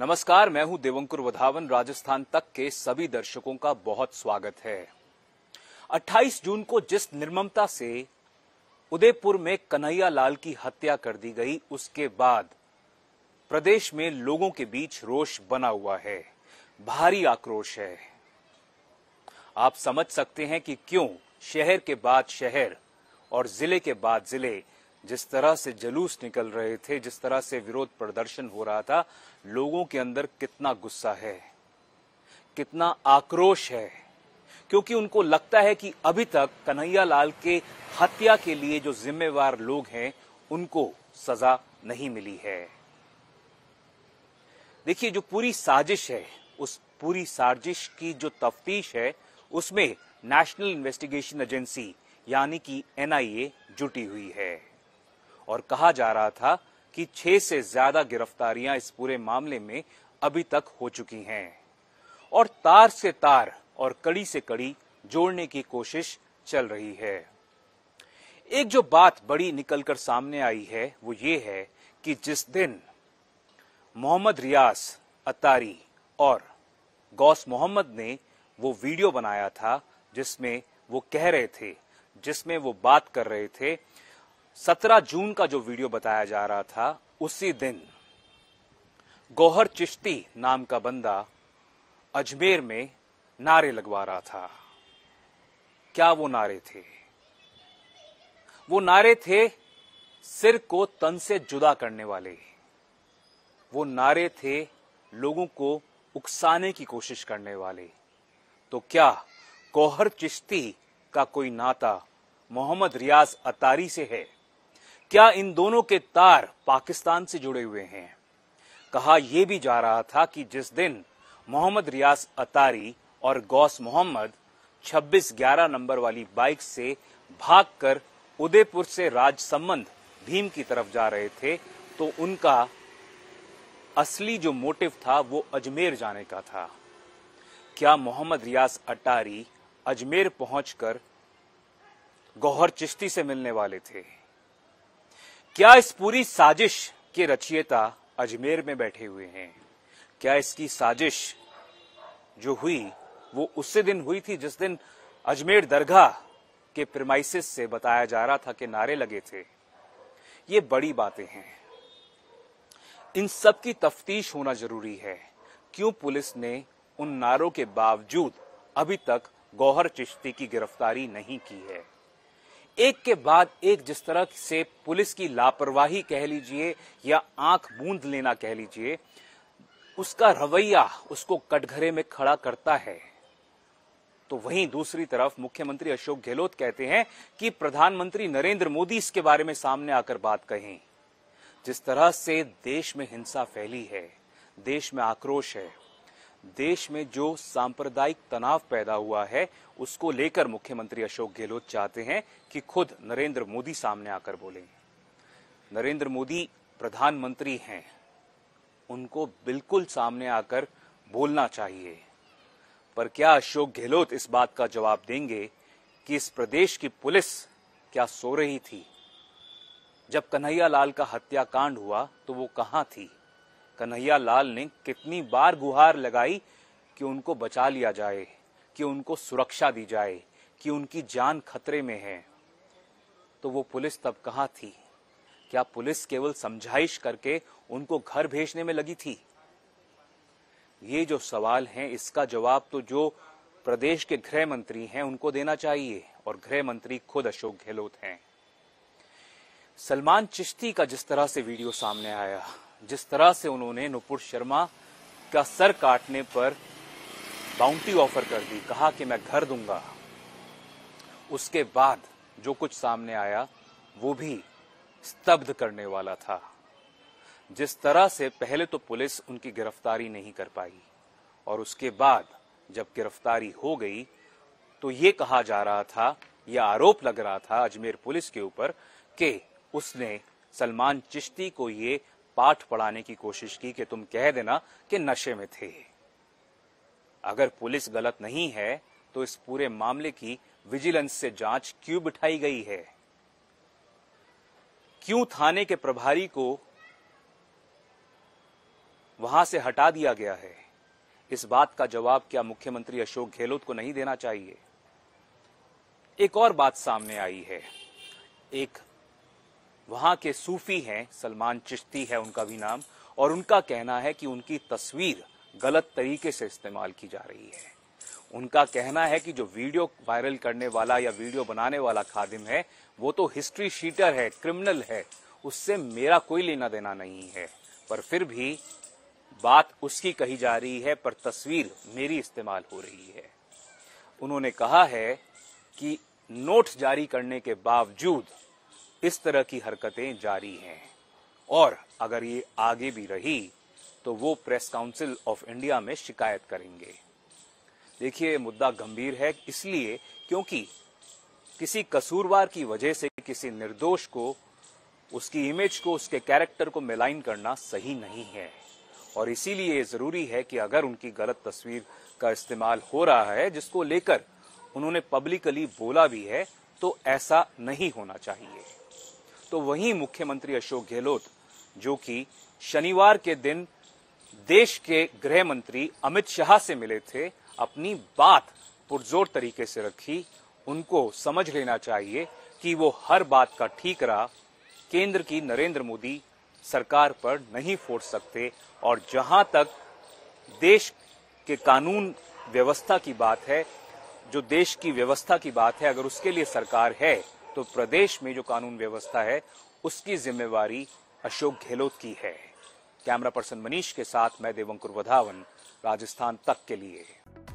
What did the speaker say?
नमस्कार मैं हूं देवंकुर वधावन राजस्थान तक के सभी दर्शकों का बहुत स्वागत है 28 जून को जिस निर्ममता से उदयपुर में कन्हैया लाल की हत्या कर दी गई उसके बाद प्रदेश में लोगों के बीच रोष बना हुआ है भारी आक्रोश है आप समझ सकते हैं कि क्यों शहर के बाद शहर और जिले के बाद जिले जिस तरह से जलूस निकल रहे थे जिस तरह से विरोध प्रदर्शन हो रहा था लोगों के अंदर कितना गुस्सा है कितना आक्रोश है क्योंकि उनको लगता है कि अभी तक कन्हैया लाल के हत्या के लिए जो जिम्मेवार लोग हैं उनको सजा नहीं मिली है देखिए जो पूरी साजिश है उस पूरी साजिश की जो तफ्तीश है उसमें नेशनल इन्वेस्टिगेशन एजेंसी यानी कि एनआईए जुटी हुई है और कहा जा रहा था कि छह से ज्यादा गिरफ्तारियां इस पूरे मामले में अभी तक हो चुकी हैं और तार से तार और कड़ी से कड़ी जोड़ने की कोशिश चल रही है एक जो बात बड़ी निकलकर सामने आई है वो ये है कि जिस दिन मोहम्मद रियास अतारी और गौस मोहम्मद ने वो वीडियो बनाया था जिसमें वो कह रहे थे जिसमें वो बात कर रहे थे सत्रह जून का जो वीडियो बताया जा रहा था उसी दिन गोहर चिश्ती नाम का बंदा अजमेर में नारे लगवा रहा था क्या वो नारे थे वो नारे थे सिर को तन से जुदा करने वाले वो नारे थे लोगों को उकसाने की कोशिश करने वाले तो क्या गौहर चिश्ती का कोई नाता मोहम्मद रियाज अतारी से है क्या इन दोनों के तार पाकिस्तान से जुड़े हुए हैं कहा यह भी जा रहा था कि जिस दिन मोहम्मद रियाज अतारी और गौस मोहम्मद 26 ग्यारह नंबर वाली बाइक से भागकर उदयपुर से राजसमंद भीम की तरफ जा रहे थे तो उनका असली जो मोटिव था वो अजमेर जाने का था क्या मोहम्मद रियाज अटारी अजमेर पहुंचकर गौहर चिश्ती से मिलने वाले थे क्या इस पूरी साजिश के रचियता अजमेर में बैठे हुए हैं क्या इसकी साजिश जो हुई वो उससे दिन हुई थी जिस दिन अजमेर दरगाह के प्रमाइसिस से बताया जा रहा था कि नारे लगे थे ये बड़ी बातें हैं इन सब की तफ्तीश होना जरूरी है क्यों पुलिस ने उन नारों के बावजूद अभी तक गौहर चिश्ती की गिरफ्तारी नहीं की है एक के बाद एक जिस तरह से पुलिस की लापरवाही कह लीजिए या आंख बूंद लेना कह लीजिए उसका रवैया उसको कटघरे में खड़ा करता है तो वहीं दूसरी तरफ मुख्यमंत्री अशोक गहलोत कहते हैं कि प्रधानमंत्री नरेंद्र मोदी इसके बारे में सामने आकर बात कहें जिस तरह से देश में हिंसा फैली है देश में आक्रोश है देश में जो सांप्रदायिक तनाव पैदा हुआ है उसको लेकर मुख्यमंत्री अशोक गहलोत चाहते हैं कि खुद नरेंद्र मोदी सामने आकर बोले नरेंद्र मोदी प्रधानमंत्री हैं उनको बिल्कुल सामने आकर बोलना चाहिए पर क्या अशोक गहलोत इस बात का जवाब देंगे कि इस प्रदेश की पुलिस क्या सो रही थी जब कन्हैया लाल का हत्याकांड हुआ तो वो कहां थी कन्हैया लाल ने कितनी बार गुहार लगाई कि उनको बचा लिया जाए कि उनको सुरक्षा दी जाए कि उनकी जान खतरे में है तो वो पुलिस तब कहा थी क्या पुलिस केवल समझाइश करके उनको घर भेजने में लगी थी ये जो सवाल है इसका जवाब तो जो प्रदेश के गृह मंत्री हैं उनको देना चाहिए और गृह मंत्री खुद अशोक गहलोत हैं सलमान चिश्ती का जिस तरह से वीडियो सामने आया जिस तरह से उन्होंने नुपुर शर्मा का सर काटने पर बाउंटी ऑफर कर दी कहा कि मैं घर दूंगा उसके बाद जो कुछ सामने आया वो भी स्तब्ध करने वाला था जिस तरह से पहले तो पुलिस उनकी गिरफ्तारी नहीं कर पाई और उसके बाद जब गिरफ्तारी हो गई तो ये कहा जा रहा था यह आरोप लग रहा था अजमेर पुलिस के ऊपर कि उसने सलमान चिश्ती को ये पाठ पढ़ाने की कोशिश की कि तुम कह देना कि नशे में थे अगर पुलिस गलत नहीं है तो इस पूरे मामले की विजिलेंस से जांच क्यों बिठाई गई है क्यों थाने के प्रभारी को वहां से हटा दिया गया है इस बात का जवाब क्या मुख्यमंत्री अशोक गहलोत को नहीं देना चाहिए एक और बात सामने आई है एक वहां के सूफी हैं सलमान चिश्ती है उनका भी नाम और उनका कहना है कि उनकी तस्वीर गलत तरीके से इस्तेमाल की जा रही है उनका कहना है कि जो वीडियो वायरल करने वाला या वीडियो बनाने वाला खादिम है वो तो हिस्ट्री शीटर है क्रिमिनल है उससे मेरा कोई लेना देना नहीं है पर फिर भी बात उसकी कही जा रही है पर तस्वीर मेरी इस्तेमाल हो रही है उन्होंने कहा है कि नोट जारी करने के बावजूद इस तरह की हरकतें जारी हैं और अगर ये आगे भी रही तो वो प्रेस काउंसिल ऑफ इंडिया में शिकायत करेंगे देखिए मुद्दा गंभीर है इसलिए क्योंकि किसी कसूरवार की वजह से किसी निर्दोष को उसकी इमेज को उसके कैरेक्टर को मिलाइन करना सही नहीं है और इसीलिए जरूरी है कि अगर उनकी गलत तस्वीर का इस्तेमाल हो रहा है जिसको लेकर उन्होंने पब्लिकली बोला भी है तो ऐसा नहीं होना चाहिए तो वहीं मुख्यमंत्री अशोक गहलोत जो कि शनिवार के दिन देश के गृह मंत्री अमित शाह से मिले थे अपनी बात पुरजोर तरीके से रखी उनको समझ लेना चाहिए कि वो हर बात का ठीकरा केंद्र की नरेंद्र मोदी सरकार पर नहीं फोड़ सकते और जहां तक देश के कानून व्यवस्था की बात है जो देश की व्यवस्था की बात है अगर उसके लिए सरकार है तो प्रदेश में जो कानून व्यवस्था है उसकी जिम्मेवारी अशोक गहलोत की है कैमरा पर्सन मनीष के साथ मैं देवंकुर वधावन राजस्थान तक के लिए